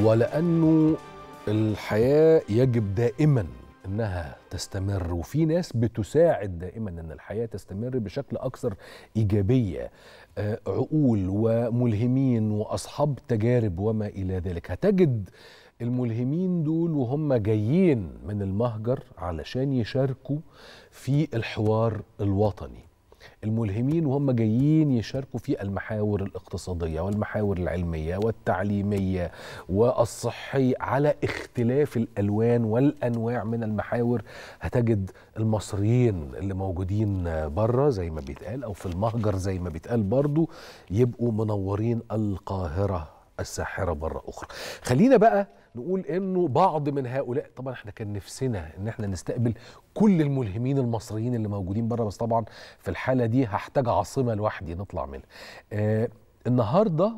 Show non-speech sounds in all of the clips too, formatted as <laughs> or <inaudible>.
ولأنه الحياة يجب دائما انها تستمر وفي ناس بتساعد دائما ان الحياه تستمر بشكل اكثر ايجابيه آه، عقول وملهمين واصحاب تجارب وما الى ذلك هتجد الملهمين دول وهم جايين من المهجر علشان يشاركوا في الحوار الوطني الملهمين وهم جايين يشاركوا في المحاور الاقتصاديه والمحاور العلميه والتعليميه والصحيه على اختلاف الالوان والانواع من المحاور هتجد المصريين اللي موجودين بره زي ما بيتقال او في المهجر زي ما بيتقال برضو يبقوا منورين القاهره الساحره بره اخرى خلينا بقى نقول انه بعض من هؤلاء طبعا احنا كان نفسنا ان احنا نستقبل كل الملهمين المصريين اللي موجودين بره بس طبعا في الحاله دي هحتاج عاصمه لوحدي نطلع منها آه النهارده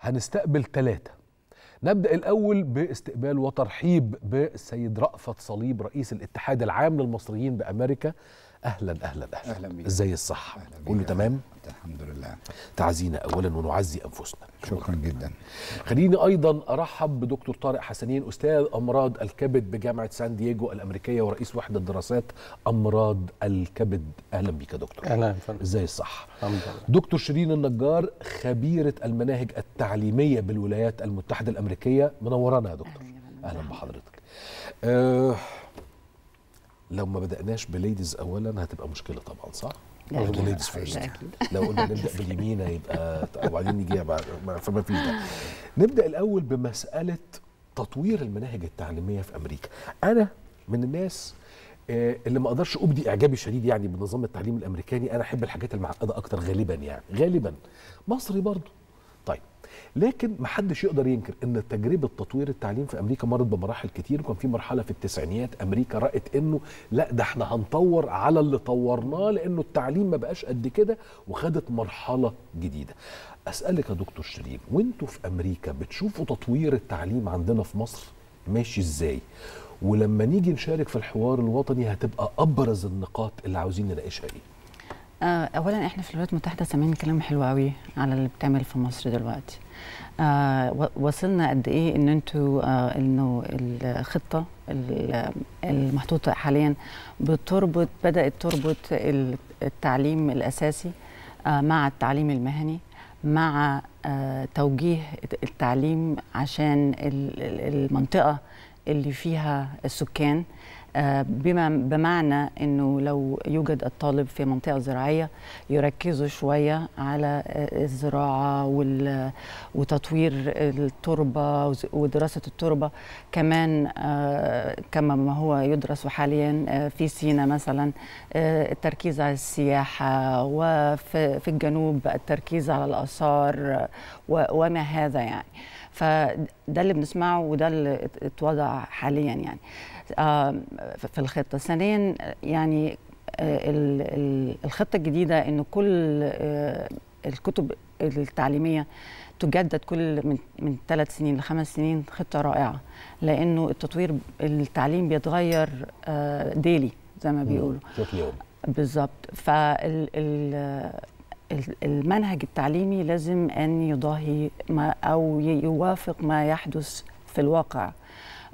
هنستقبل ثلاثه نبدا الاول باستقبال وترحيب بالسيد رأفت صليب رئيس الاتحاد العام للمصريين بامريكا اهلا اهلا اهلا, أهلا بيك ازاي الصحه كله تمام الحمد لله تعزينا اولا ونعزي انفسنا شكرا, جدا خليني ايضا ارحب بدكتور طارق حسنين استاذ امراض الكبد بجامعه سان دييغو الامريكيه ورئيس وحده دراسات امراض الكبد اهلا بيك يا دكتور اهلا ازاي الصحه الحمد لله دكتور شيرين النجار خبيره المناهج التعليميه بالولايات المتحده الامريكيه منورانا يا دكتور اهلا بحضرتك أه لو ما بدأناش بليديز أولا هتبقى مشكلة طبعا صح؟ لا ليديز لو قلنا نبدا باليمين يبقى وبعدين نيجي فما فيش ده نبدا الاول بمساله تطوير المناهج التعليميه في امريكا انا من الناس آه، اللي ما اقدرش ابدي اعجابي الشديد يعني بنظام التعليم الامريكاني انا احب الحاجات المعقده اكتر غالبا يعني غالبا مصري برضه طيب لكن ما حدش يقدر ينكر ان تجربه تطوير التعليم في امريكا مرت بمراحل كتير وكان في مرحله في التسعينيات امريكا رأت انه لا ده احنا هنطور على اللي طورناه لانه التعليم ما بقاش قد كده وخدت مرحله جديده اسالك يا دكتور شريف وانتوا في امريكا بتشوفوا تطوير التعليم عندنا في مصر ماشي ازاي ولما نيجي نشارك في الحوار الوطني هتبقى ابرز النقاط اللي عاوزين نناقشها ايه آه، اولا احنا في الولايات المتحده سامعين كلام حلو قوي على اللي بتعمل في مصر دلوقتي آه وصلنا قد ايه ان انتوا آه انه الخطه المحطوطه حاليا بتربط بدات تربط التعليم الاساسي آه مع التعليم المهني مع آه توجيه التعليم عشان المنطقه اللي فيها السكان آه بما بمعنى انه لو يوجد الطالب في منطقه زراعيه يركزوا شويه على الزراعه وتطوير التربه ودراسه التربه كمان آه، كما ما هو يدرس حاليا آه، في سينا مثلا آه، التركيز على السياحة وفي الجنوب التركيز على الآثار وما هذا يعني فده اللي بنسمعه وده اللي اتوضع حاليا يعني في الخطة ثانيا يعني آه، الخطة الجديدة أن كل آه، الكتب التعليمية تجدد كل من من ثلاث سنين لخمس سنين خطه رائعه لانه التطوير التعليم بيتغير ديلي زي ما بيقولوا بالظبط فال المنهج التعليمي لازم ان يضاهي ما او يوافق ما يحدث في الواقع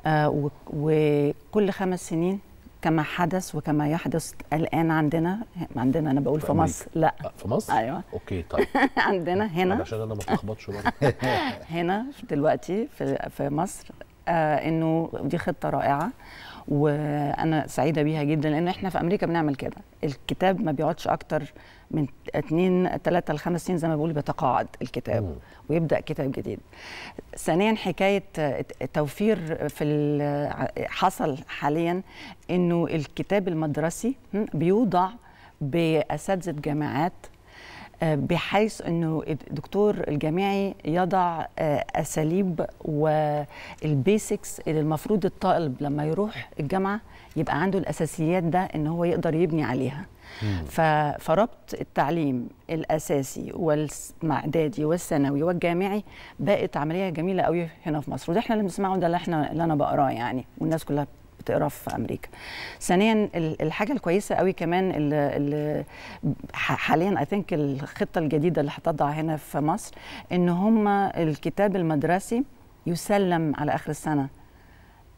آه، وكل خمس سنين كما حدث وكما يحدث الان عندنا عندنا انا بقول في, مصر لا آه، في مصر ايوه اوكي <laughs> طيب عندنا هنا عشان انا ما اتلخبطش <laughs> هنا دلوقتي في مصر آه، انه دي خطه رائعه وانا سعيده بيها جدا لان احنا في امريكا بنعمل كده الكتاب ما بيقعدش اكتر من اتنين تلاتة لخمس سنين زي ما بقول بيتقاعد الكتاب ويبدا كتاب جديد ثانيا حكايه توفير في حصل حاليا انه الكتاب المدرسي بيوضع باساتذه جامعات بحيث انه الدكتور الجامعي يضع آه، اساليب والبيسكس اللي المفروض الطالب لما يروح الجامعه يبقى عنده الاساسيات ده ان هو يقدر يبني عليها فربط التعليم الاساسي والاعدادي والثانوي والجامعي بقت عمليه جميله قوي هنا في مصر وده احنا اللي بنسمعه ده اللي احنا اللي انا بقراه يعني والناس كلها بتقرا في امريكا ثانيا الحاجه الكويسه قوي كمان اللي حاليا اي ثينك الخطه الجديده اللي هتضع هنا في مصر ان هم الكتاب المدرسي يسلم على اخر السنه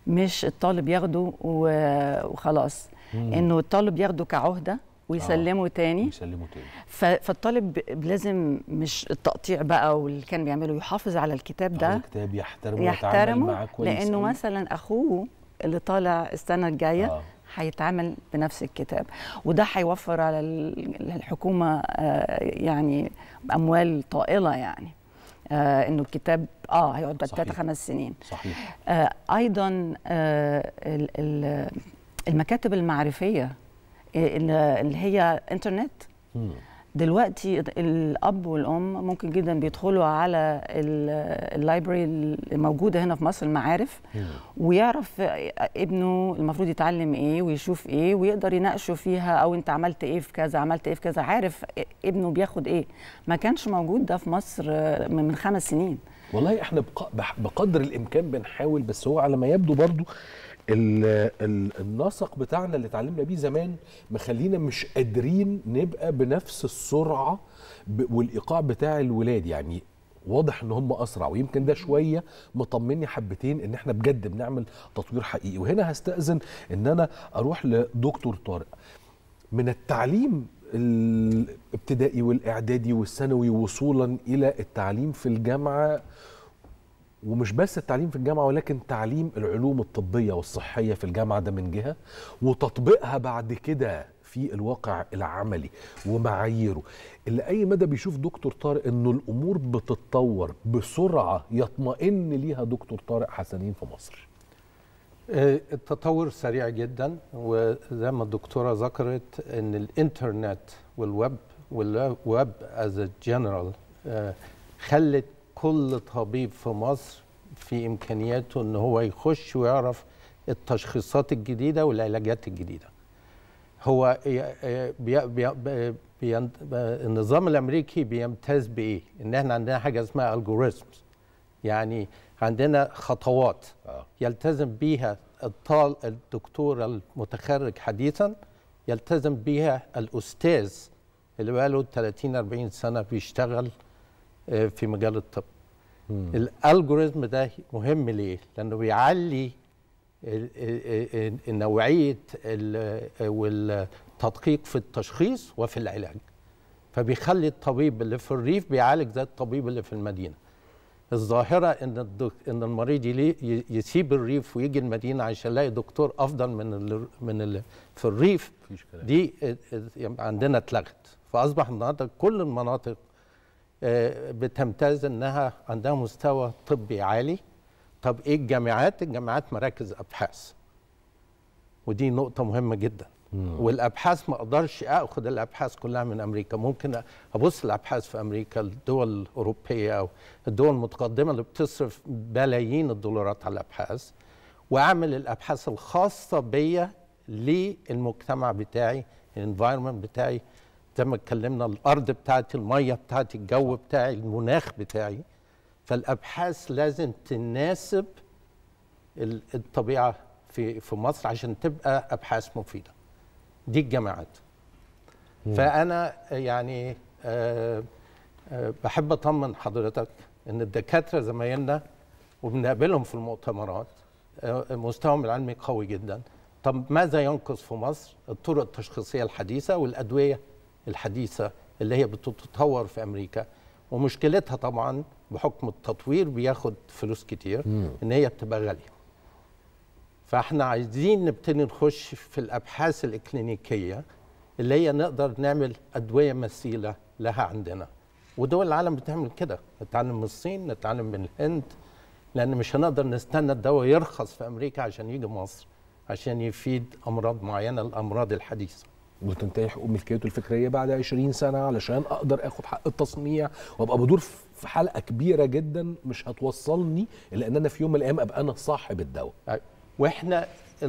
مش الطالب ياخده وخلاص انه الطالب ياخده كعهده ويسلمه آه. تاني يسلمه تاني فالطالب لازم مش التقطيع بقى واللي كان بيعمله يحافظ على الكتاب ده الكتاب يحترمه يحترمه معاه كويس لانه مثلا اخوه اللي طالع السنه الجايه آه. بنفس الكتاب وده هيوفر على الحكومه آه، يعني اموال طائله يعني آه انه الكتاب اه هيقعد ثلاث خمس سنين صحيح آه ايضا آه المكاتب المعرفيه آه، اللي هي انترنت مم. دلوقتي الاب والام ممكن جدا بيدخلوا على اللايبرري الموجوده هنا في مصر المعارف ويعرف ابنه المفروض يتعلم ايه ويشوف ايه ويقدر يناقشه فيها او انت عملت ايه في كذا عملت ايه في كذا عارف ابنه بياخد ايه ما كانش موجود ده في مصر من خمس سنين والله احنا بقدر الامكان بنحاول بس هو على ما يبدو برضه النسق بتاعنا اللي اتعلمنا بيه زمان مخلينا مش قادرين نبقى بنفس السرعه والايقاع بتاع الولاد يعني واضح ان هم اسرع ويمكن ده شويه مطمني حبتين ان احنا بجد بنعمل تطوير حقيقي وهنا هستاذن ان انا اروح لدكتور طارق من التعليم الابتدائي والاعدادي والثانوي وصولا الى التعليم في الجامعه ومش بس التعليم في الجامعه ولكن تعليم العلوم الطبيه والصحيه في الجامعه ده من جهه وتطبيقها بعد كده في الواقع العملي ومعاييره اللي اي مدى بيشوف دكتور طارق انه الامور بتتطور بسرعه يطمئن ليها دكتور طارق حسنين في مصر آه، التطور سريع جدا وزي ما الدكتوره ذكرت ان الانترنت والويب والويب از آه، جنرال خلت كل طبيب في مصر في امكانياته ان هو يخش ويعرف التشخيصات الجديده والعلاجات الجديده هو بي بي بي النظام الامريكي بيمتاز بايه ان احنا عندنا حاجه اسمها الجوريزمز يعني عندنا خطوات آه. يلتزم بيها الطال الدكتور المتخرج حديثا يلتزم بيها الاستاذ اللي بقاله 30 40 سنه بيشتغل آه، في مجال الطب الالجوريزم ده مهم ليه؟ لانه بيعلي نوعيه والتدقيق في التشخيص وفي العلاج. فبيخلي الطبيب اللي في الريف بيعالج زي الطبيب اللي في المدينه. الظاهره ان ان المريض يسيب الريف ويجي المدينه عشان يلاقي دكتور افضل من من اللي في الريف دي آه، آه، عندنا اتلغت فاصبح النهارده كل المناطق آه، بتمتاز انها عندها مستوى طبي عالي طب ايه الجامعات الجامعات مراكز ابحاث ودي نقطه مهمه جدا والابحاث ما اقدرش اخد الابحاث كلها من امريكا ممكن ابص الابحاث في امريكا الدول الاوروبيه او الدول المتقدمه اللي بتصرف بلايين الدولارات على الابحاث واعمل الابحاث الخاصه بيا للمجتمع بتاعي الانفايرمنت بتاعي زي ما اتكلمنا الارض بتاعتي الميه بتاعتي الجو بتاعي المناخ بتاعي فالابحاث لازم تناسب الطبيعه في في مصر عشان تبقى ابحاث مفيده دي الجامعات فانا يعني آه، آه، بحب اطمن حضرتك ان الدكاتره زمايلنا وبنقابلهم في المؤتمرات آه، مستواهم العلمي قوي جدا طب ماذا ينقص في مصر الطرق التشخيصيه الحديثه والادويه الحديثه اللي هي بتتطور في امريكا ومشكلتها طبعا بحكم التطوير بياخد فلوس كتير ان هي بتبقى غاليه فاحنا عايزين نبتدي نخش في الابحاث الاكلينيكيه اللي هي نقدر نعمل ادويه مثيله لها عندنا ودول العالم بتعمل كده نتعلم من الصين نتعلم من الهند لان مش هنقدر نستنى الدواء يرخص في امريكا عشان يجي مصر عشان يفيد امراض معينه الامراض الحديثه وتنتهي حقوق ملكيته الفكريه بعد 20 سنه علشان اقدر اخد حق التصنيع وابقى بدور في حلقه كبيره جدا مش هتوصلني لان انا في يوم من الايام ابقى انا صاحب الدواء واحنا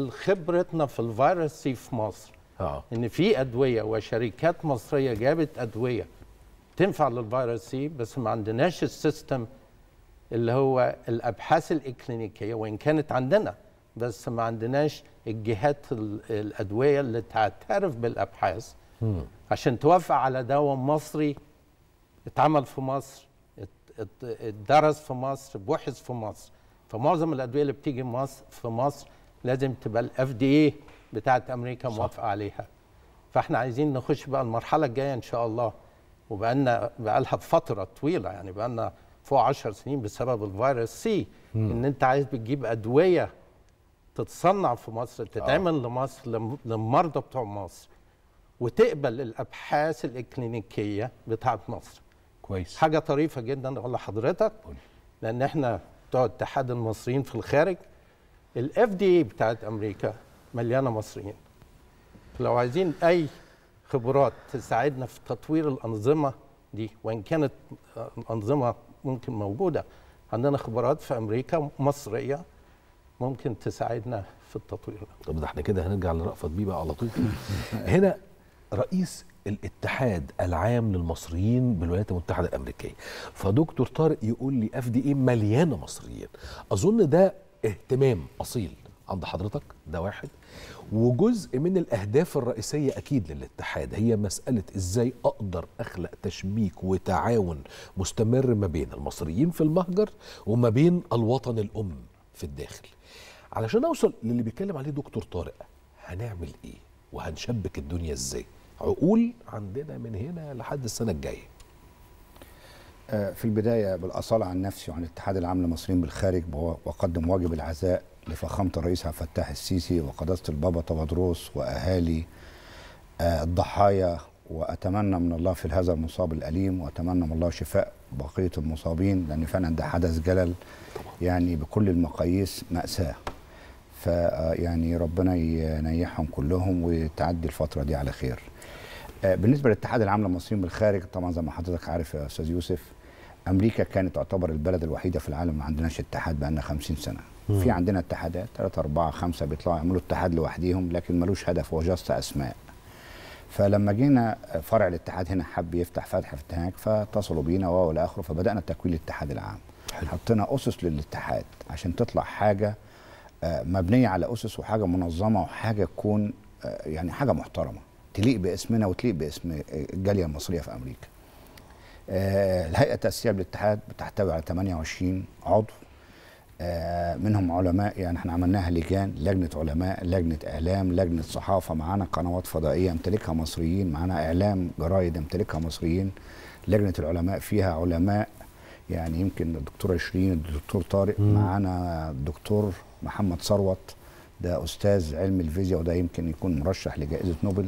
خبرتنا في الفيروس سي في مصر آه. ان في ادويه وشركات مصريه جابت ادويه تنفع للفيروس سي بس ما عندناش السيستم اللي هو الابحاث الاكلينيكيه وان كانت عندنا بس ما عندناش الجهات الادويه اللي تعترف بالابحاث م. عشان توافق على دواء مصري اتعمل في مصر اتدرس في مصر بحث في مصر فمعظم الادويه اللي بتيجي مصر في مصر لازم تبقى الاف دي اي بتاعت امريكا موافقه عليها فاحنا عايزين نخش بقى المرحله الجايه ان شاء الله وبقالنا بقالها فتره طويله يعني بقالنا فوق 10 سنين بسبب الفيروس سي م. ان انت عايز بتجيب ادويه تتصنع في مصر آه. تتعمل آه. لمصر للمرضى بتوع مصر وتقبل الابحاث الاكلينيكيه بتاعه مصر كويس حاجه طريفه جدا اقول لحضرتك لان احنا بتوع اتحاد المصريين في الخارج الاف دي اي بتاعت امريكا مليانه مصريين لو عايزين اي خبرات تساعدنا في تطوير الانظمه دي وان كانت انظمه ممكن موجوده عندنا خبرات في امريكا مصريه ممكن تساعدنا في التطوير طب ده احنا كده هنرجع لرأفت بيه بقى على طول هنا رئيس الاتحاد العام للمصريين بالولايات المتحده الامريكيه فدكتور طارق يقول لي اف دي ايه مليانه مصريين اظن ده اهتمام اصيل عند حضرتك ده واحد وجزء من الاهداف الرئيسيه اكيد للاتحاد هي مساله ازاي اقدر اخلق تشبيك وتعاون مستمر ما بين المصريين في المهجر وما بين الوطن الام في الداخل علشان اوصل للي بيتكلم عليه دكتور طارق هنعمل ايه وهنشبك الدنيا ازاي عقول عندنا من هنا لحد السنه الجايه آه، في البدايه بالاصاله عن نفسي وعن الاتحاد العام للمصريين بالخارج واقدم واجب العزاء لفخامه الرئيس عبد الفتاح السيسي وقداسه البابا طبدروس واهالي آه، الضحايا واتمنى من الله في هذا المصاب الاليم واتمنى من الله شفاء بقيه المصابين لان فعلا ده حدث جلل يعني بكل المقاييس ماساه فيعني ربنا ينيحهم كلهم وتعدي الفتره دي على خير آه، بالنسبه للاتحاد العام للمصريين بالخارج طبعا زي ما حضرتك عارف يا استاذ يوسف امريكا كانت تعتبر البلد الوحيده في العالم ما عندناش اتحاد بقالنا 50 سنه مم. في عندنا اتحادات 3 4 5 بيطلعوا يعملوا اتحاد لوحديهم لكن ملوش هدف هو جاست اسماء فلما جينا آه، فرع الاتحاد هنا حب يفتح فتحه في هناك فاتصلوا بينا الى اخره فبدانا تكوين الاتحاد العام حلو. حطينا اسس للاتحاد عشان تطلع حاجه آه، مبنيه على اسس وحاجه منظمه وحاجه تكون آه، يعني حاجه محترمه تليق باسمنا وتليق باسم آه، الجاليه المصريه في امريكا. الهيئه التاسيسيه للاتحاد بتحتوي على 28 عضو منهم علماء يعني احنا عملناها لجان لجنه علماء لجنه اعلام لجنه صحافه معانا قنوات فضائيه يمتلكها مصريين معانا اعلام جرايد يمتلكها مصريين لجنه العلماء فيها علماء يعني يمكن الدكتور شيرين الدكتور طارق معانا الدكتور محمد ثروت ده استاذ علم الفيزياء وده يمكن يكون مرشح لجائزه نوبل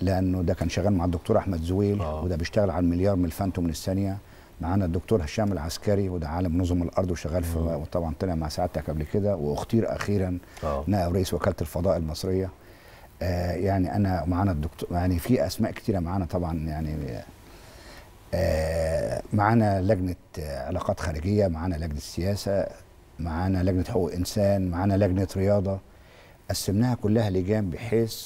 لانه ده كان شغال مع الدكتور احمد زويل آه. وده بيشتغل على المليار من الفانتوم للثانيه معانا الدكتور هشام العسكري وده عالم نظم الارض وشغال في وطبعا طلع مع سعادتك قبل كده واختير اخيرا آه. نائب رئيس وكاله الفضاء المصريه آه يعني انا معانا الدكتور يعني في اسماء كتيره معانا طبعا يعني آه معانا لجنه علاقات خارجيه معانا لجنه سياسه معانا لجنه حقوق انسان معانا لجنه رياضه قسمناها كلها لجان بحيث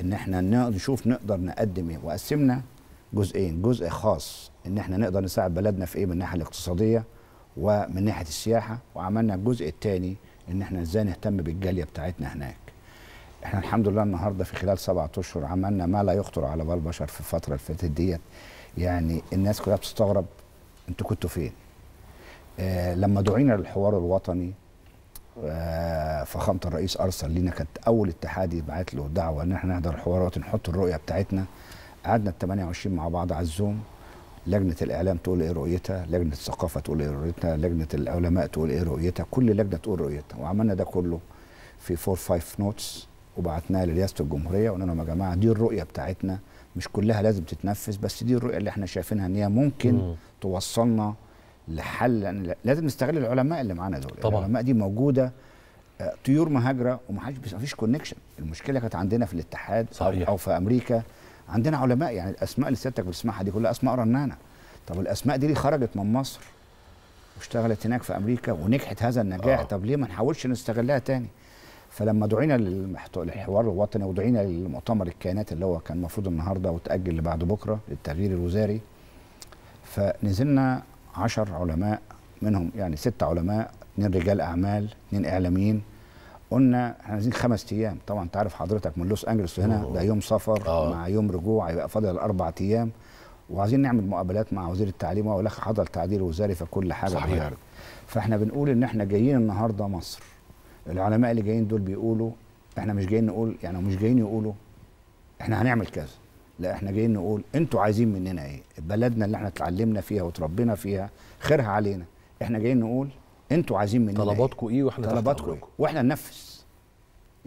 ان احنا نشوف نقدر نقدم ايه وقسمنا جزئين جزء خاص ان احنا نقدر نساعد بلدنا في ايه من الناحيه الاقتصاديه ومن ناحيه السياحه وعملنا الجزء الثاني ان احنا ازاي نهتم بالجاليه بتاعتنا هناك احنا الحمد لله النهارده في خلال سبعة اشهر عملنا ما لا يخطر على بال بشر في الفتره اللي فاتت ديت يعني الناس كلها بتستغرب انتوا كنتوا فين آه، لما دعينا للحوار الوطني آه، فخامه الرئيس ارسل لينا كانت اول اتحاد يبعت له دعوه ان احنا نحضر حوارات نحط الرؤيه بتاعتنا قعدنا ال 28 مع بعض على الزوم لجنه الاعلام تقول ايه رؤيتها لجنه الثقافه تقول ايه رؤيتها لجنه العلماء تقول ايه رؤيتها كل لجنه تقول رؤيتها وعملنا ده كله في 4 5 نوتس وبعتناها لرئاسه الجمهوريه وقلنا لهم يا جماعه دي الرؤيه بتاعتنا مش كلها لازم تتنفذ بس دي الرؤيه اللي احنا شايفينها ان هي ممكن م. توصلنا لحل لازم نستغل العلماء اللي معانا دول يعني طبعا. العلماء دي موجوده آه، طيور مهاجره ومحدش مفيش كونكشن المشكله كانت عندنا في الاتحاد صحيح. او في امريكا عندنا علماء يعني الاسماء اللي سيادتك بتسمعها دي كلها اسماء رنانه طب الاسماء دي ليه خرجت من مصر واشتغلت هناك في امريكا ونجحت هذا النجاح آه. طب ليه ما نحاولش نستغلها تاني فلما دعينا للحوار الوطني ودعينا للمؤتمر الكيانات اللي هو كان المفروض النهارده وتاجل لبعد بكره للتغيير الوزاري فنزلنا 10 علماء منهم يعني ست علماء اثنين رجال اعمال اثنين اعلاميين قلنا احنا عايزين خمس ايام طبعا انت عارف حضرتك من لوس انجلوس هنا ده يوم سفر أوه. مع يوم رجوع هيبقى فاضل اربع ايام وعايزين نعمل مقابلات مع وزير التعليم والاخ حضر تعديل وزاري فكل حاجه صحيح بحاجة. فاحنا بنقول ان احنا جايين النهارده مصر العلماء اللي جايين دول بيقولوا احنا مش جايين نقول يعني مش جايين يقولوا احنا هنعمل كذا لا احنا جايين نقول انتوا عايزين مننا ايه بلدنا اللي احنا اتعلمنا فيها وتربينا فيها خيرها علينا احنا جايين نقول انتوا عايزين مننا ايه؟ طلباتكم ايه واحنا طلباتكم ايه واحنا ننفذ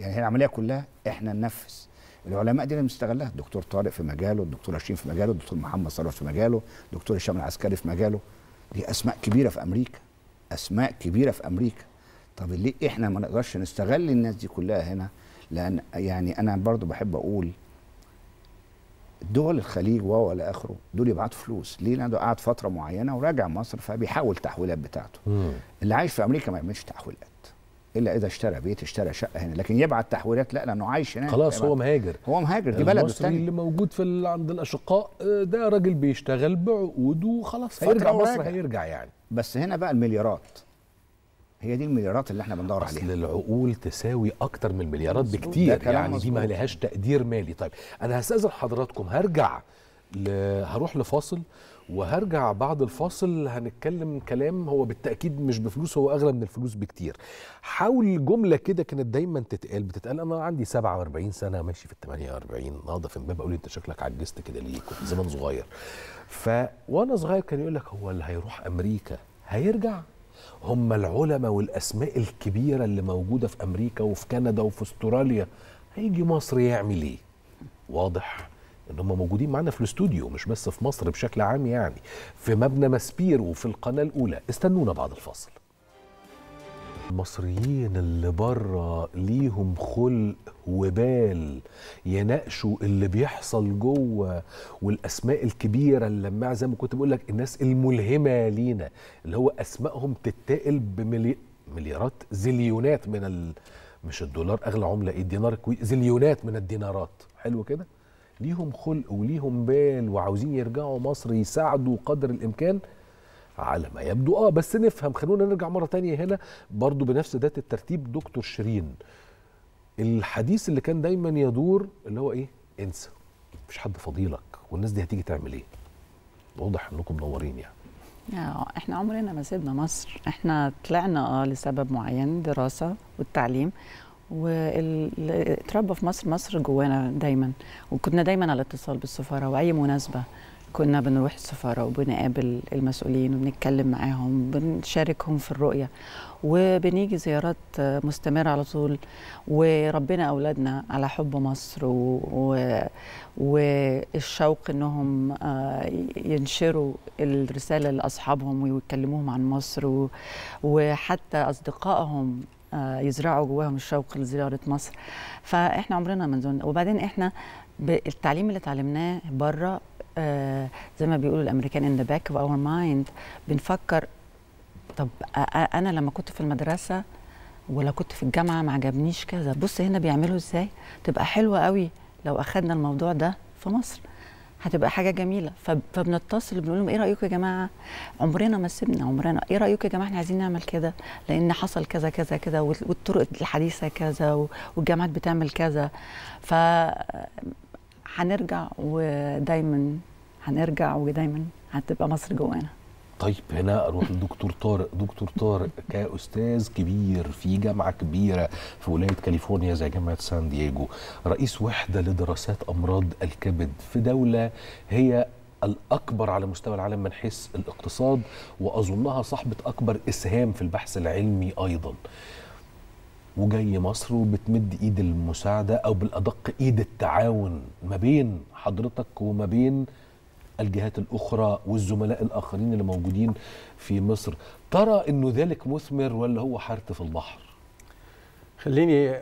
يعني هي العمليه كلها احنا ننفذ العلماء دي اللي مستغلها الدكتور طارق في مجاله الدكتور هشيم في مجاله الدكتور محمد صلاح في مجاله الدكتور هشام العسكري في مجاله دي اسماء كبيره في امريكا اسماء كبيره في امريكا طب ليه احنا ما نقدرش نستغل الناس دي كلها هنا لان يعني انا برضو بحب اقول دول الخليج واو الى اخره دول يبعتوا فلوس ليه لانه قعد فتره معينه وراجع مصر فبيحول التحويلات بتاعته مم. اللي عايش في امريكا ما يعملش تحويلات الا اذا اشترى بيت اشترى شقه هنا لكن يبعت تحويلات لا لانه عايش هناك خلاص هو مهاجر هو مهاجر دي بلده الثانيه اللي موجود في عند الاشقاء آه، ده راجل بيشتغل بعقود وخلاص هيرجع مصر هيرجع يعني بس هنا بقى المليارات هي دي المليارات اللي احنا بندور عليها اصل العقول تساوي اكتر من المليارات بكتير يعني دي ما لهاش تقدير مالي طيب انا هستاذن حضراتكم هرجع ل... هروح لفاصل وهرجع بعد الفاصل هنتكلم كلام هو بالتاكيد مش بفلوس هو اغلى من الفلوس بكتير حاول جمله كده كانت دايما تتقال بتتقال انا عندي 47 سنه ماشي في ال 48 ناضف في امبابه اقول انت شكلك عجزت كده ليه كنت زمان صغير ف وانا صغير كان يقول لك هو اللي هيروح امريكا هيرجع هم العلماء والاسماء الكبيره اللي موجوده في امريكا وفي كندا وفي استراليا هيجي مصر يعمل ايه واضح ان هم موجودين معانا في الاستوديو مش بس في مصر بشكل عام يعني في مبنى مسبير وفي القناه الاولى استنونا بعد الفاصل المصريين اللي بره ليهم خلق وبال يناقشوا اللي بيحصل جوه والاسماء الكبيره اللماعه زي ما كنت بقول لك الناس الملهمه لينا اللي هو اسمائهم تتقل بمليارات زليونات من ال... مش الدولار اغلى عمله ايه الدينار كوي... زليونات من الدينارات حلو كده ليهم خلق وليهم بال وعاوزين يرجعوا مصر يساعدوا قدر الامكان على ما يبدو اه بس نفهم خلونا نرجع مره تانية هنا برضو بنفس ذات الترتيب دكتور شيرين الحديث اللي كان دايما يدور اللي هو ايه انسى مفيش حد فضيلك والناس دي هتيجي تعمل ايه واضح انكم منورين يعني آه، احنا عمرنا ما سيبنا مصر احنا طلعنا اه لسبب معين دراسه والتعليم واتربى في مصر مصر جوانا دايما وكنا دايما على اتصال بالسفاره واي مناسبه كنا بنروح السفارة وبنقابل المسؤولين وبنتكلم معاهم وبنشاركهم في الرؤية وبنيجي زيارات مستمرة على طول وربنا أولادنا على حب مصر و... و... والشوق إنهم آه، ينشروا الرسالة لأصحابهم ويكلموهم عن مصر و... وحتى أصدقائهم آه، يزرعوا جواهم الشوق لزيارة مصر فإحنا عمرنا ما وبعدين إحنا التعليم اللي اتعلمناه بره آه، زي ما بيقولوا الامريكان ان ذا باك اوف اور مايند بنفكر طب انا لما كنت في المدرسه ولا كنت في الجامعه ما عجبنيش كذا بص هنا بيعملوا ازاي تبقى حلوه قوي لو اخدنا الموضوع ده في مصر هتبقى حاجه جميله فبنتصل بنقول لهم ايه رايكم يا جماعه عمرنا ما سيبنا عمرنا ايه رايكم يا جماعه احنا عايزين نعمل كده لان حصل كذا كذا كذا والطرق الحديثه كذا والجامعات بتعمل كذا ف هنرجع ودايما هنرجع ودايما هتبقى مصر جوانا طيب هنا اروح للدكتور طارق دكتور طارق كاستاذ كبير في جامعه كبيره في ولايه كاليفورنيا زي جامعه سان دييجو رئيس وحده لدراسات امراض الكبد في دوله هي الاكبر على مستوى العالم من حيث الاقتصاد واظنها صاحبه اكبر اسهام في البحث العلمي ايضا وجاي مصر وبتمد ايد المساعده او بالادق ايد التعاون ما بين حضرتك وما بين الجهات الاخرى والزملاء الاخرين اللي موجودين في مصر ترى انه ذلك مثمر ولا هو حرت في البحر خليني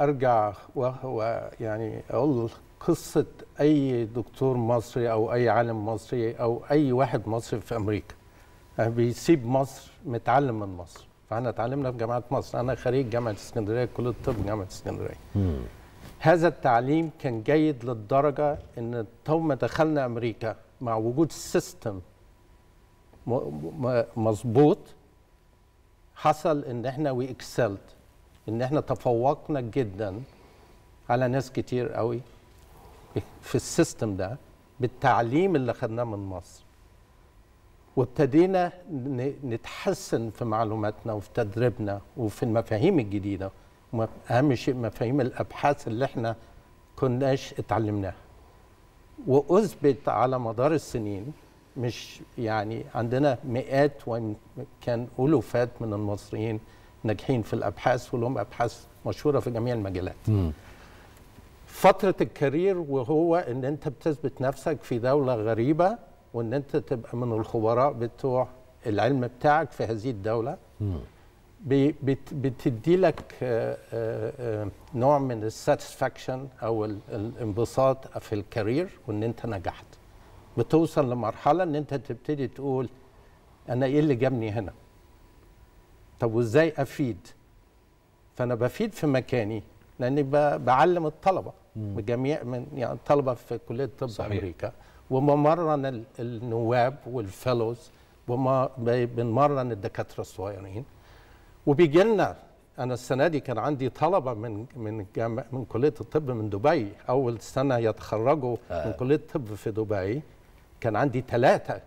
ارجع وهو يعني اقول قصه اي دكتور مصري او اي عالم مصري او اي واحد مصري في امريكا آه، بيسيب مصر متعلم من مصر فاحنا اتعلمنا في جامعه مصر انا خريج جامعه اسكندريه كليه الطب جامعه اسكندريه هذا التعليم كان جيد للدرجه ان تو ما دخلنا امريكا مع وجود سيستم مظبوط حصل ان احنا وي اكسلت ان احنا تفوقنا جدا على ناس كتير قوي في السيستم ده بالتعليم اللي خدناه من مصر وابتدينا نتحسن في معلوماتنا وفي تدريبنا وفي المفاهيم الجديده اهم شيء مفاهيم الابحاث اللي احنا كناش اتعلمناها واثبت على مدار السنين مش يعني عندنا مئات وكان الوفات من المصريين ناجحين في الابحاث ولهم ابحاث مشهوره في جميع المجالات م. فتره الكارير وهو ان انت بتثبت نفسك في دوله غريبه وان انت تبقى من الخبراء بتوع العلم بتاعك في هذه الدوله بتدي لك آه، آه، آه، نوع من الساتسفاكشن او الانبساط في الكارير وان انت نجحت بتوصل لمرحله ان انت تبتدي تقول انا ايه اللي جابني هنا طب وازاي افيد فانا بفيد في مكاني لاني بعلم الطلبه بجميع من يعني الطلبه في كليه الطب امريكا وممرن النواب والفيلوز وبنمرن الدكاتره الصغيرين وبيجي لنا انا السنه دي كان عندي طلبه من من جامع من كليه الطب من دبي اول سنه يتخرجوا آه. من كليه الطب في دبي كان عندي ثلاثه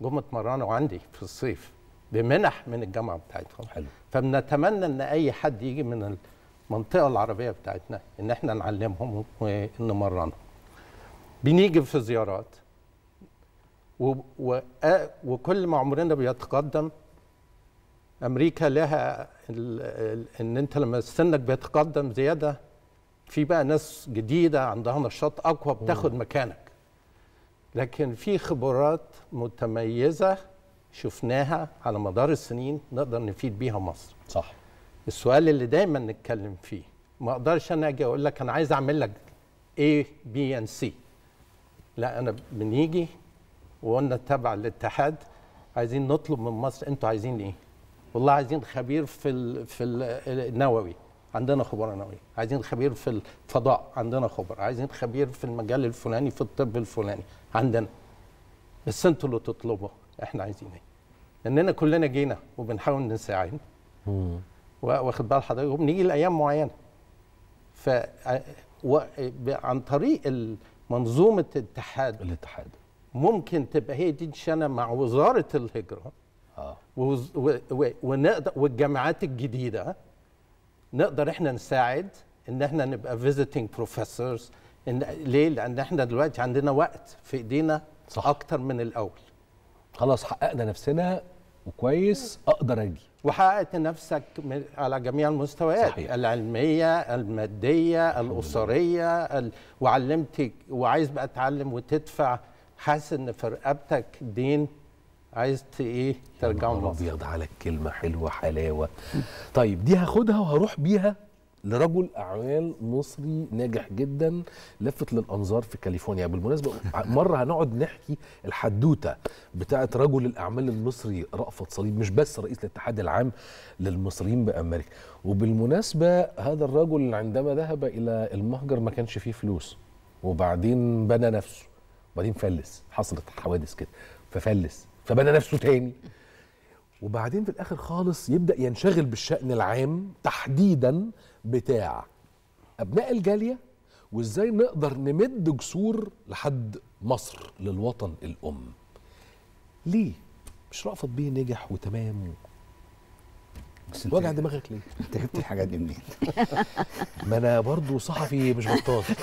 جم اتمرنوا عندي في الصيف بمنح من الجامعه بتاعتهم حلو فبنتمنى ان اي حد يجي من المنطقه العربيه بتاعتنا ان احنا نعلمهم ونمرنهم بنيجي في زيارات و... و... وكل ما عمرنا بيتقدم امريكا لها ال... ال... ان انت لما سنك بيتقدم زياده في بقى ناس جديده عندها نشاط اقوى بتاخد مكانك لكن في خبرات متميزه شفناها على مدار السنين نقدر نفيد بيها مصر صح السؤال اللي دايما نتكلم فيه ما اقدرش انا اجي اقول لك انا عايز اعمل لك اي بي ان سي لا انا بنيجي وقلنا تبع الاتحاد عايزين نطلب من مصر انتوا عايزين ايه؟ والله عايزين خبير في ال في النووي عندنا خبراء نووي، عايزين خبير في الفضاء عندنا خبراء، عايزين خبير في المجال الفلاني في الطب الفلاني عندنا. بس انتوا اللي تطلبوا احنا عايزين ايه؟ لاننا كلنا جينا وبنحاول نساعد. واخد بال حضرتك وبنيجي لايام معينه. ف عن طريق منظومه الاتحاد الاتحاد ممكن تبقى هي دي شنه مع وزاره الهجره اه و... ونقدر والجامعات الجديده نقدر احنا نساعد ان احنا نبقى فيزيتنج بروفيسورز إن... ليه؟ لان احنا دلوقتي عندنا وقت في ايدينا صح. اكتر من الاول خلاص حققنا نفسنا وكويس اقدر اجي وحققت نفسك على جميع المستويات صحيح. العلميه الماديه الاسريه وعلمت وعايز بقى تعلم وتدفع حاسس ان في رقبتك دين عايز ايه ترجعه لمصر ابيض على الكلمه حلوه حلاوه طيب دي هاخدها وهروح بيها لرجل اعمال مصري ناجح جدا لفت للانظار في كاليفورنيا بالمناسبه مره هنقعد نحكي الحدوته بتاعه رجل الاعمال المصري رأفت صليب مش بس رئيس الاتحاد العام للمصريين بامريكا وبالمناسبه هذا الرجل عندما ذهب الى المهجر ما كانش فيه فلوس وبعدين بنى نفسه وبعدين فلس حصلت حوادث كده ففلس فبنى نفسه تاني وبعدين في الاخر خالص يبدا ينشغل بالشان العام تحديدا بتاع ابناء الجاليه وازاي نقدر نمد جسور لحد مصر للوطن الام ليه مش رافض بيه نجح وتمام وجع دماغك ليه؟ انت جبت الحاجات دي منين؟ <laughs> ما انا برضو صحفي مش بطال <laughs>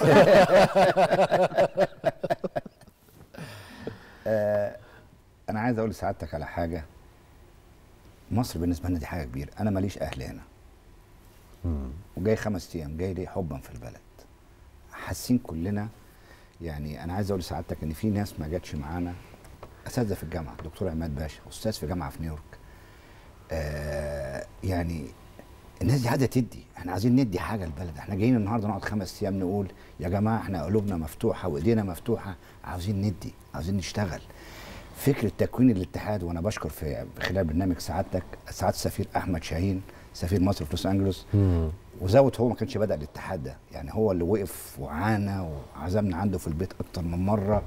آه، انا عايز اقول لسعادتك على حاجه مصر بالنسبه لنا دي حاجه كبيره انا ماليش اهل هنا وجاي خمس ايام جاي ليه حبا في البلد حاسين كلنا يعني انا عايز اقول لسعادتك ان في ناس ما جاتش معانا اساتذه في الجامعه دكتور عماد باشا استاذ في جامعه في نيويورك آه يعني الناس دي عايزه تدي احنا عايزين ندي حاجه للبلد احنا جايين النهارده نقعد خمس ايام نقول يا جماعه احنا قلوبنا مفتوحه وايدينا مفتوحه عاوزين ندي عاوزين نشتغل فكره تكوين الاتحاد وانا بشكر في خلال برنامج سعادتك سعاده السفير احمد شاهين سفير مصر في لوس انجلوس وزود هو ما كانش بدا الاتحاد ده يعني هو اللي وقف وعانى وعزمنا عنده في البيت اكتر من مره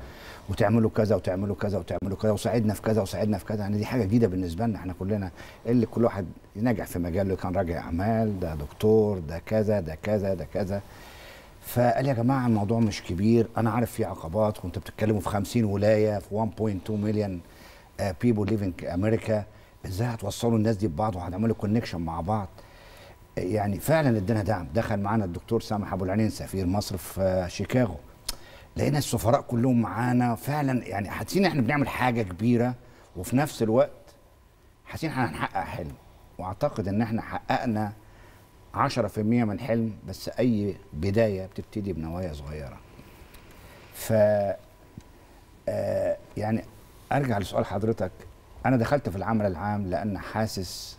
وتعملوا كذا وتعملوا كذا وتعملوا كذا وساعدنا في كذا وساعدنا في كذا يعني دي حاجه جديده بالنسبه لنا احنا كلنا اللي كل واحد نجح في مجاله كان راجع اعمال ده دكتور ده كذا ده كذا ده كذا فقال يا جماعه الموضوع مش كبير انا عارف في عقبات كنت بتتكلموا في 50 ولايه في 1.2 مليون بيبول ليفنج امريكا ازاي هتوصلوا الناس دي ببعض وهتعملوا كونكشن مع بعض يعني فعلا ادينا دعم دخل معانا الدكتور سامح ابو العنين سفير مصر في شيكاغو لقينا السفراء كلهم معانا فعلا يعني حاسين احنا بنعمل حاجه كبيره وفي نفس الوقت حاسين احنا هنحقق حلم واعتقد ان احنا حققنا 10% من حلم بس اي بدايه بتبتدي بنوايا صغيره ف آه، يعني ارجع لسؤال حضرتك انا دخلت في العمل العام لان حاسس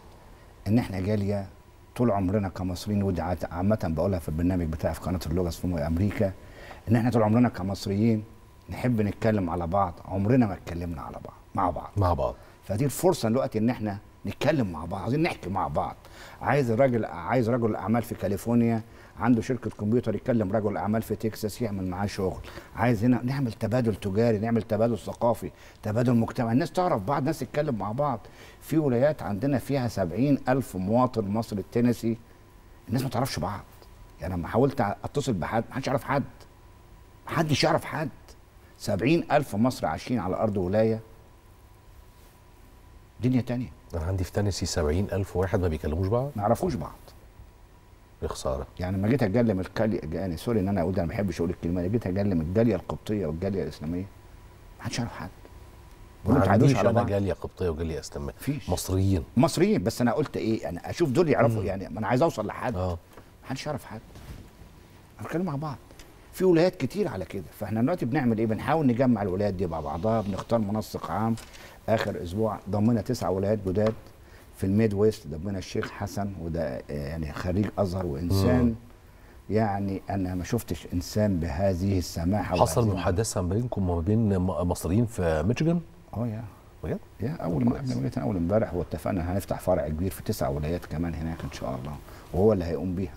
ان احنا جاليه طول عمرنا كمصريين ودي عامه بقولها في البرنامج بتاعي في قناه اللغز في امريكا ان احنا طول عمرنا كمصريين نحب نتكلم على بعض عمرنا ما اتكلمنا على بعض مع بعض مع بعض فدي الفرصه دلوقتي ان احنا نتكلم مع بعض عايزين نحكي مع بعض عايز الراجل عايز رجل اعمال في كاليفورنيا عنده شركه كمبيوتر يكلم رجل اعمال في تكساس يعمل معاه شغل عايز هنا نعمل تبادل تجاري نعمل تبادل ثقافي تبادل مجتمعي الناس تعرف بعض الناس تتكلم مع بعض في ولايات عندنا فيها سبعين ألف مواطن مصري التنسي الناس ما تعرفش بعض يعني لما حاولت اتصل بحد ما حدش يعرف حد ما حدش يعرف حد سبعين ألف مصري عايشين على أرض ولاية دنيا تانية انا عندي في تنسي 70000 واحد ما بيكلموش بعض ما يعرفوش بعض يا إيه خساره يعني لما جيت اكلم الكالي يعني سوري ان انا اقول انا ما بحبش اقول الكلمه دي جيت اكلم الجاليه القبطيه والجاليه الاسلاميه ما حدش يعرف حد ما عنديش انا جاليه قبطيه وجاليه اسلاميه فيش. مصريين مصريين بس انا قلت ايه انا اشوف دول يعرفوا يعني ما انا عايز اوصل لحد اه ما حدش يعرف حد بنتكلم مع بعض في ولايات كتير على كده فاحنا دلوقتي بنعمل ايه بنحاول نجمع الولايات دي مع بعضها بنختار منسق عام اخر اسبوع ضمنا تسع ولايات جداد في الميد ويست ضمنا الشيخ حسن وده يعني خريج ازهر وانسان مم. يعني انا ما شفتش انسان بهذه السماحه حصل محادثه ما بينكم وما بين مصريين في ميشيغان؟ اه يا بجد؟ يا اول ما احنا اول امبارح واتفقنا هنفتح فرع كبير في تسع ولايات كمان هناك ان شاء الله وهو اللي هيقوم بيها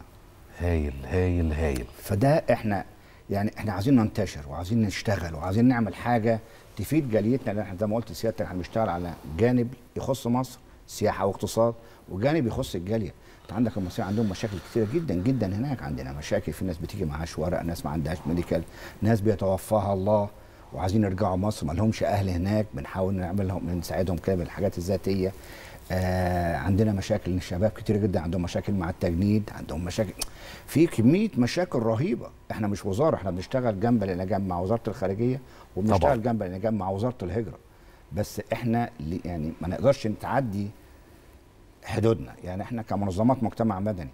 هايل هايل هايل فده احنا يعني احنا عايزين ننتشر وعايزين نشتغل وعايزين نعمل حاجه تفيد جاليتنا لان احنا زي ما قلت سيادتك احنا بنشتغل على جانب يخص مصر سياحه واقتصاد وجانب يخص الجاليه انت عندك المصريين عندهم مشاكل كثيره جدا جدا هناك عندنا مشاكل في ناس بتيجي معهاش ورق ناس ما عندهاش ميديكال ناس بيتوفاها الله وعايزين يرجعوا مصر ما لهمش اهل هناك بنحاول نعمل لهم نساعدهم كده بالحاجات الذاتيه آه عندنا مشاكل الشباب كتير جدا عندهم مشاكل مع التجنيد عندهم مشاكل في كميه مشاكل رهيبه احنا مش وزاره احنا بنشتغل جنبا الى جنب مع وزاره الخارجيه وبنشتغل جنبا الى جنب مع وزاره الهجره بس احنا يعني ما نقدرش نتعدي حدودنا يعني احنا كمنظمات مجتمع مدني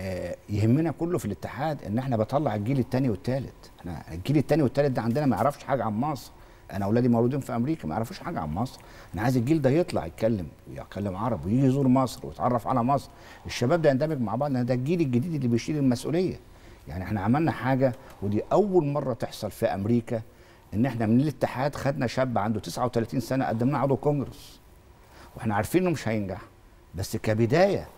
آه يهمنا كله في الاتحاد ان احنا بطلع الجيل الثاني والثالث احنا الجيل الثاني والثالث ده عندنا ما يعرفش حاجه عن مصر انا اولادي مولودين في امريكا ما يعرفوش حاجه عن مصر انا عايز الجيل ده يطلع يتكلم يتكلم عربي ويجي يزور مصر ويتعرف على مصر الشباب ده يندمج مع بعض ده الجيل الجديد اللي بيشيل المسؤوليه يعني احنا عملنا حاجه ودي اول مره تحصل في امريكا ان احنا من الاتحاد خدنا شاب عنده 39 سنه قدمناه عضو كونجرس واحنا عارفين انه مش هينجح بس كبدايه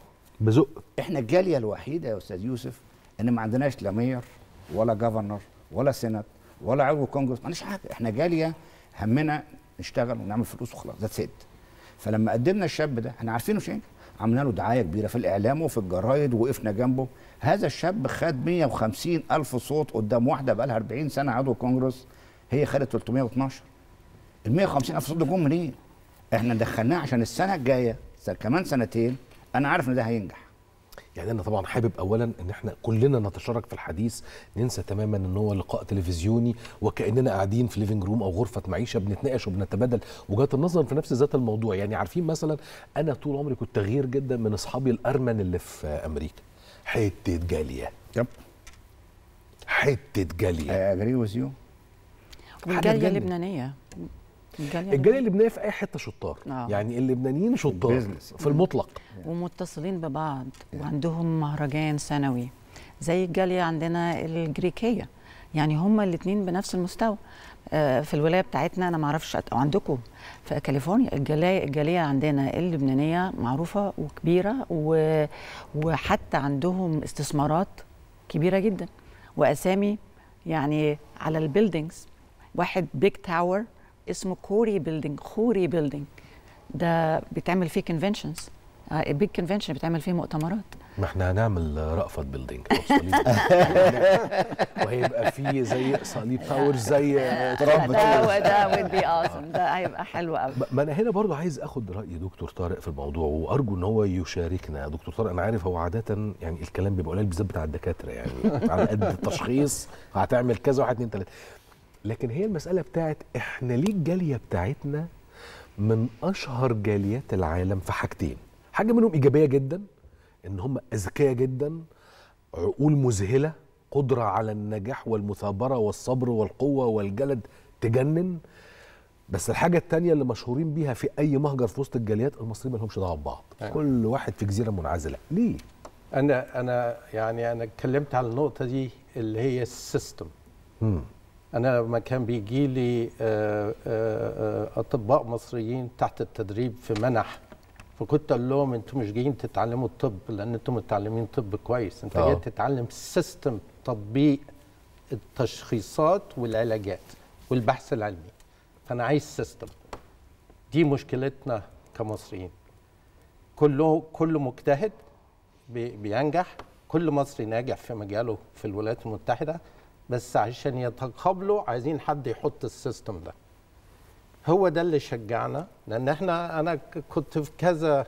بزق احنا الجاليه الوحيده يا استاذ يوسف ان ما عندناش لا مير ولا جفرنر ولا سنت ولا عضو كونجرس معلش حاجه احنا جاليه همنا نشتغل ونعمل فلوس وخلاص ذاتس ات فلما قدمنا الشاب ده احنا عارفينه شيء عملنا له دعايه كبيره في الاعلام وفي الجرايد وقفنا جنبه هذا الشاب خد 150 الف صوت قدام واحده بقى لها 40 سنه عضو كونجرس هي خدت 312 ال 150 الف صوت دول جم منين؟ احنا دخلناه عشان السنه الجايه كمان سنتين انا عارف ان ده هينجح يعني انا طبعا حابب اولا ان احنا كلنا نتشارك في الحديث ننسى تماما ان هو لقاء تلفزيوني وكاننا قاعدين في ليفنج روم او غرفه معيشه بنتناقش وبنتبادل وجهات النظر في نفس ذات الموضوع يعني عارفين مثلا انا طول عمري كنت غير جدا من اصحابي الارمن اللي في امريكا حته جاليه يب حته جاليه اجري وذ يو جاليه لبنانيه الجاليه اللبنانيه في اي حته شطار آه. يعني اللبنانيين شطار في المطلق ومتصلين ببعض وعندهم مهرجان سنوي زي الجاليه عندنا الجريكيه يعني هما الاثنين بنفس المستوى آه، في الولايه بتاعتنا انا ما اعرفش او عندكم في كاليفورنيا الجاليه الجاليه عندنا اللبنانيه معروفه وكبيره و... وحتى عندهم استثمارات كبيره جدا واسامي يعني على البيلدينجز واحد بيج تاور اسمه كوري بيلدينج خوري بيلدينج ده بيتعمل فيه كونفنشنز بيج كونفنشن بتعمل فيه مؤتمرات ما احنا هنعمل رأفت بيلدينج <laughs> وهيبقى فيه زي صليب تاور زي ترامب ده ده ويد بي اوسم ده هيبقى حلو قوي ما انا هنا برضه عايز اخد راي دكتور طارق في الموضوع وارجو ان هو يشاركنا دكتور طارق انا عارف هو عاده يعني الكلام بيبقى قليل بالذات بتاع الدكاتره يعني <laughs> على قد التشخيص هتعمل كذا واحد اثنين ثلاثه لكن هي المساله بتاعت احنا ليه الجاليه بتاعتنا من اشهر جاليات العالم في حاجتين حاجه منهم ايجابيه جدا ان هم اذكياء جدا عقول مذهله قدره على النجاح والمثابره والصبر والقوه والجلد تجنن بس الحاجة التانية اللي مشهورين بيها في أي مهجر في وسط الجاليات المصريين ما لهمش دعوة ببعض، أه. كل واحد في جزيرة منعزلة، ليه؟ أنا أنا يعني أنا اتكلمت على النقطة دي اللي هي السيستم. انا لما كان بيجي لي آه، آه، آه، اطباء مصريين تحت التدريب في منح فكنت اقول لهم أنتم مش جايين تتعلموا الطب لان أنتم متعلمين طب كويس انت جاي تتعلم سيستم تطبيق التشخيصات والعلاجات والبحث العلمي فانا عايز سيستم دي مشكلتنا كمصريين كله كل مجتهد بينجح كل مصري ناجح في مجاله في الولايات المتحده بس عشان يتقابلوا عايزين حد يحط السيستم ده هو ده اللي شجعنا لان احنا انا كنت في كذا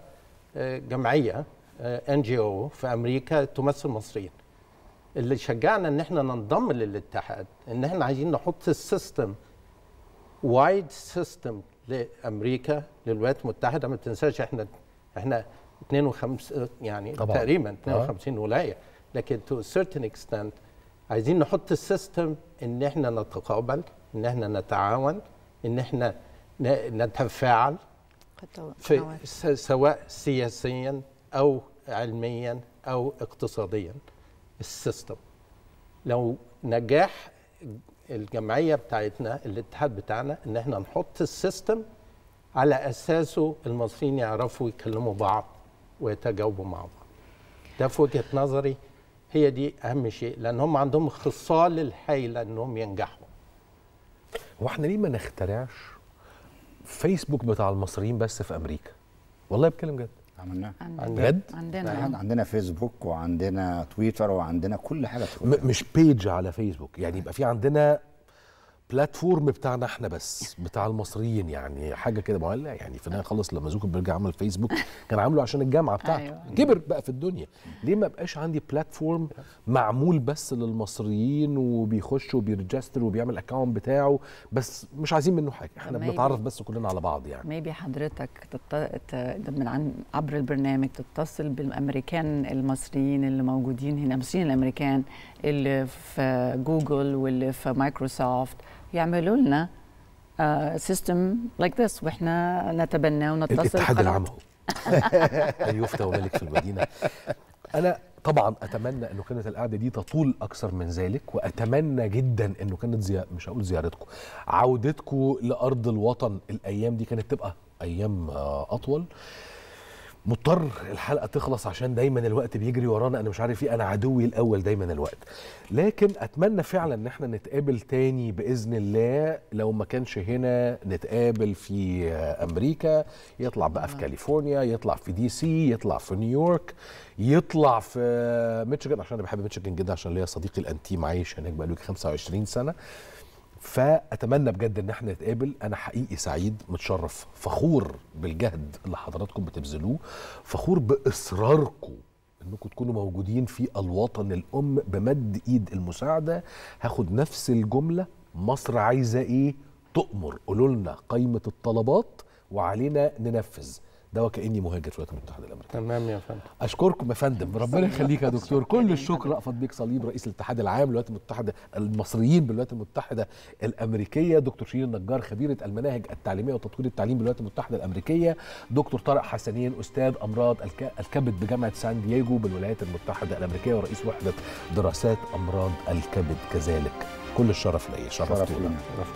آه، جمعيه ان جي او في امريكا تمثل مصريين اللي شجعنا ان احنا ننضم للاتحاد ان احنا عايزين نحط السيستم وايد سيستم لامريكا للولايات المتحده ما تنساش احنا احنا 52 يعني طبعا. تقريبا 52 آه. ولايه لكن تو سيرتن اكستنت عايزين نحط السيستم ان احنا نتقابل ان احنا نتعاون ان احنا نتفاعل في سواء سياسيا او علميا او اقتصاديا السيستم لو نجاح الجمعيه بتاعتنا الاتحاد بتاعنا ان احنا نحط السيستم على اساسه المصريين يعرفوا يكلموا بعض ويتجاوبوا مع بعض ده في وجهه نظري هي دي اهم شيء لان هم عندهم خصال الهائله انهم ينجحوا واحنا ليه ما نخترعش فيسبوك بتاع المصريين بس في امريكا والله بتكلم جد عملناه بجد عندنا عندنا فيسبوك وعندنا تويتر وعندنا كل حاجه مش بيج على فيسبوك يعني يبقى في عندنا البلاتفورم بتاعنا احنا بس بتاع المصريين يعني حاجه كده ما يعني في النهايه خلص لما بيرجع عمل فيسبوك كان عامله عشان الجامعه بتاعته أيوة. كبر بقى في الدنيا ليه ما بقاش عندي بلاتفورم معمول بس للمصريين وبيخش وبيرجستر وبيعمل اكونت بتاعه بس مش عايزين منه حاجه احنا بنتعرف بس كلنا على بعض يعني ميبي حضرتك تت... من عن عبر البرنامج تتصل بالامريكان المصريين اللي موجودين هنا المصريين الامريكان اللي في جوجل واللي في مايكروسوفت يعملوا لنا سيستم لايك ذس واحنا نتبناه ونتصل الاتحاد العام هو <laughs> ان يفتى وملك في المدينه انا طبعا اتمنى انه كانت القعده دي تطول اكثر من ذلك واتمنى جدا انه كانت زي... مش هقول زيارتكم عودتكم لارض الوطن الايام دي كانت تبقى ايام آه, اطول مضطر الحلقه تخلص عشان دايما الوقت بيجري ورانا انا مش عارف ايه انا عدوي الاول دايما الوقت لكن اتمنى فعلا ان احنا نتقابل تاني باذن الله لو ما كانش هنا نتقابل في امريكا يطلع بقى في آه. كاليفورنيا يطلع في دي سي يطلع في نيويورك يطلع في ميتشيغان عشان انا بحب ميتشيغان جدا عشان ليا صديقي الانتيم عايش هناك بقاله 25 سنه فاتمنى بجد ان احنا نتقابل انا حقيقي سعيد متشرف فخور بالجهد اللي حضراتكم بتبذلوه فخور باصراركم انكم تكونوا موجودين في الوطن الام بمد ايد المساعده هاخد نفس الجمله مصر عايزه ايه تؤمر قولوا لنا قائمه الطلبات وعلينا ننفذ ده وكاني مهاجر في الولايات المتحده الامريكيه تمام يا فندم اشكركم يا فندم ربنا يخليك يا دكتور كل الشكر رأفت بيك صليب رئيس الاتحاد العام للولايات المتحده المصريين بالولايات المتحده الامريكيه دكتور شيرين النجار خبيره المناهج التعليميه وتطوير التعليم بالولايات المتحده الامريكيه دكتور طارق حسنين استاذ امراض الكبد بجامعه سان دييغو بالولايات المتحده الامريكيه ورئيس وحده دراسات امراض الكبد كذلك كل الشرف ليا شرفتونا